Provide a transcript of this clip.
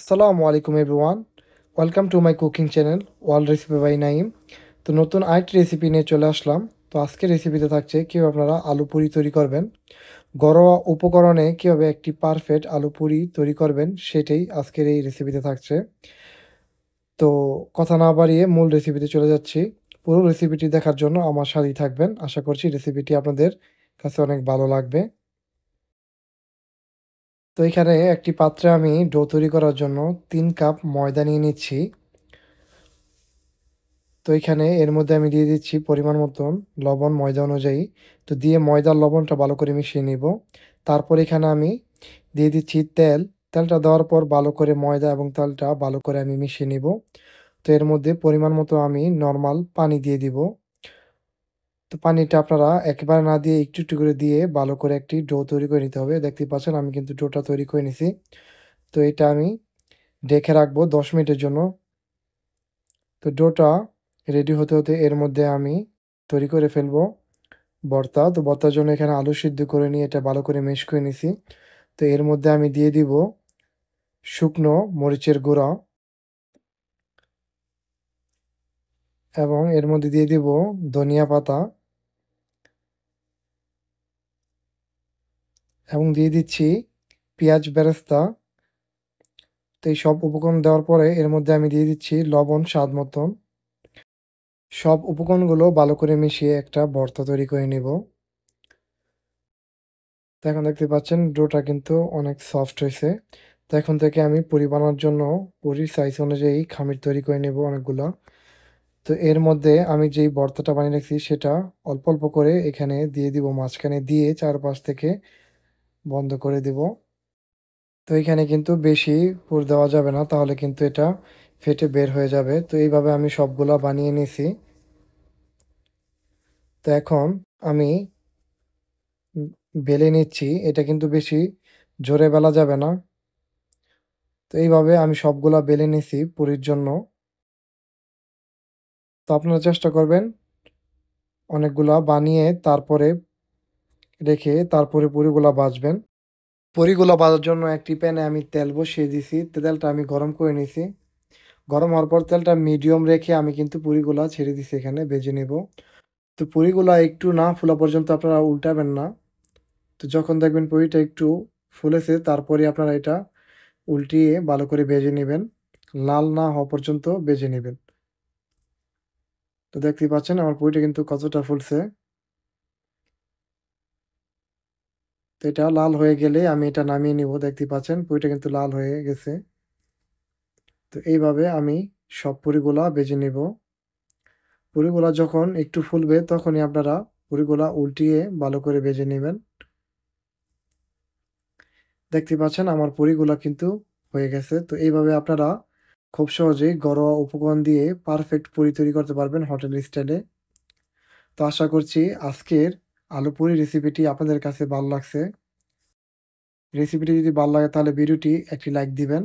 আসসালামু আলাইকুম everyone welcome to my cooking channel world recipe by Naim তো নতুন আরেকটি রেসিপি নিয়ে চলে আসলাম তো আজকের রেসিপিতে থাকছে কীভাবে আপনারা আলু পুরি তৈরি করবেন ঘরোয়া উপকরণে কীভাবে একটি পারফেক্ট আলু পুরি তৈরি করবেন সেটাই আজকের এই রেসিপিতে থাকছে তো কথা না বাড়িয়ে মূল রেসিপিতে চলে যাচ্ছি পুরো রেসিপিটি দেখার জন্য আমার সাথেই থাকবেন আশা করছি রেসিপিটি আপনাদের কাছে অনেক ভালো লাগবে তো এখানে একটি পাত্রে আমি ডো তৈরি করার জন্য তিন কাপ ময়দা নিয়ে নিচ্ছি তো এখানে এর মধ্যে আমি দিয়ে দিচ্ছি পরিমাণ মতন লবণ ময়দা অনুযায়ী তো দিয়ে ময়দার লবণটা ভালো করে মিশিয়ে নিব তারপর এখানে আমি দিয়ে দিচ্ছি তেল তেলটা দেওয়ার পর ভালো করে ময়দা এবং তেলটা ভালো করে আমি মিশিয়ে নিব তো এর মধ্যে পরিমাণ মতো আমি নর্মাল পানি দিয়ে দিব তো পানিটা আপনারা একেবারে না দিয়ে একটু একটু করে দিয়ে ভালো করে একটি ডো তৈরি করে নিতে হবে দেখতে পাচ্ছেন আমি কিন্তু ডোটা তৈরি করে নিছি তো এটা আমি ডেকে রাখবো দশ মিনিটের জন্য তো ডোটা রেডি হতে হতে এর মধ্যে আমি তৈরি করে ফেলবো বর্তা তো বর্তার জন্য এখানে আলু সিদ্ধ করে নিয়ে এটা ভালো করে মিক্স করে নিছি তো এর মধ্যে আমি দিয়ে দিব শুকনো মরিচের গুঁড়া এবং এর মধ্যে দিয়ে দিব ধনিয়া পাতা এবং দিয়ে দিচ্ছি পেঁয়াজ বেরেস্তা তো এই সব উপকরণ দেওয়ার পরে এর মধ্যে আমি দিয়ে দিচ্ছি লবণ স্বাদ মতন সব উপকরণগুলো ভালো করে মিশিয়ে একটা ভর্তা তৈরি করে নেব তো এখন দেখতে পাচ্ছেন ডোটা কিন্তু অনেক সফট হয়েছে তো এখন থেকে আমি পুরি বানানোর জন্য পুরির সাইজ অনুযায়ী খামির তৈরি করে নেব অনেকগুলো তো এর মধ্যে আমি যেই ভর্তাটা বানিয়ে রাখছি সেটা অল্প অল্প করে এখানে দিয়ে দিব মাঝখানে দিয়ে চারপাশ থেকে বন্ধ করে দিব তো এখানে কিন্তু বেশি পুর দেওয়া যাবে না তাহলে কিন্তু এটা ফেটে বের হয়ে যাবে তো এইভাবে আমি সবগুলা বানিয়ে নিছি তো এখন আমি বেলে নিচ্ছি এটা কিন্তু বেশি জোরে বেলা যাবে না তো এইভাবে আমি সবগুলা বেলে নিছি পুরীর জন্য তো আপনারা চেষ্টা করবেন অনেকগুলা বানিয়ে তারপরে রেখে তারপরে পুরিগুলা বাজবেন পুরিগুলা বাজার জন্য একটি প্যানে আমি তেল বসিয়ে দিছি তেলটা আমি গরম করে নিছি গরম হওয়ার পর তেলটা মিডিয়াম রেখে আমি কিন্তু পুরিগুলা ছেড়ে দিছি এখানে ভেজে নেব তো পুরিগুলা একটু না ফোলা পর্যন্ত আপনারা উল্টাবেন না তো যখন দেখবেন পুরিটা একটু ফুলেছে তারপরে আপনারা এটা উল্টিয়ে ভালো করে ভেজে নেবেন লাল না হওয়া পর্যন্ত বেজে নেবেন তো দেখতে পাচ্ছেন আমার পুরিটা কিন্তু কতটা ফুলছে তো এটা লাল হয়ে গেলে আমি এটা নামিয়ে নিব দেখতে পাচ্ছেন পুরিটা কিন্তু লাল হয়ে গেছে তো এইভাবে আমি সব পুরিগুলা বেজে নেব পুরিগুলা যখন একটু ফুলবে তখনই আপনারা পুরিগুলা উল্টিয়ে ভালো করে বেজে নেবেন দেখতে পাচ্ছেন আমার পুরিগুলা কিন্তু হয়ে গেছে তো এইভাবে আপনারা খুব সহজেই ঘরোয়া উপকরণ দিয়ে পারফেক্ট পুরি তৈরি করতে পারবেন হোটেল স্টাইলে তো আশা করছি আজকের আলু পুরি রেসিপিটি আপনাদের কাছে ভালো লাগছে রেসিপিটি যদি ভালো লাগে তাহলে ভিডিওটি একটি লাইক দিবেন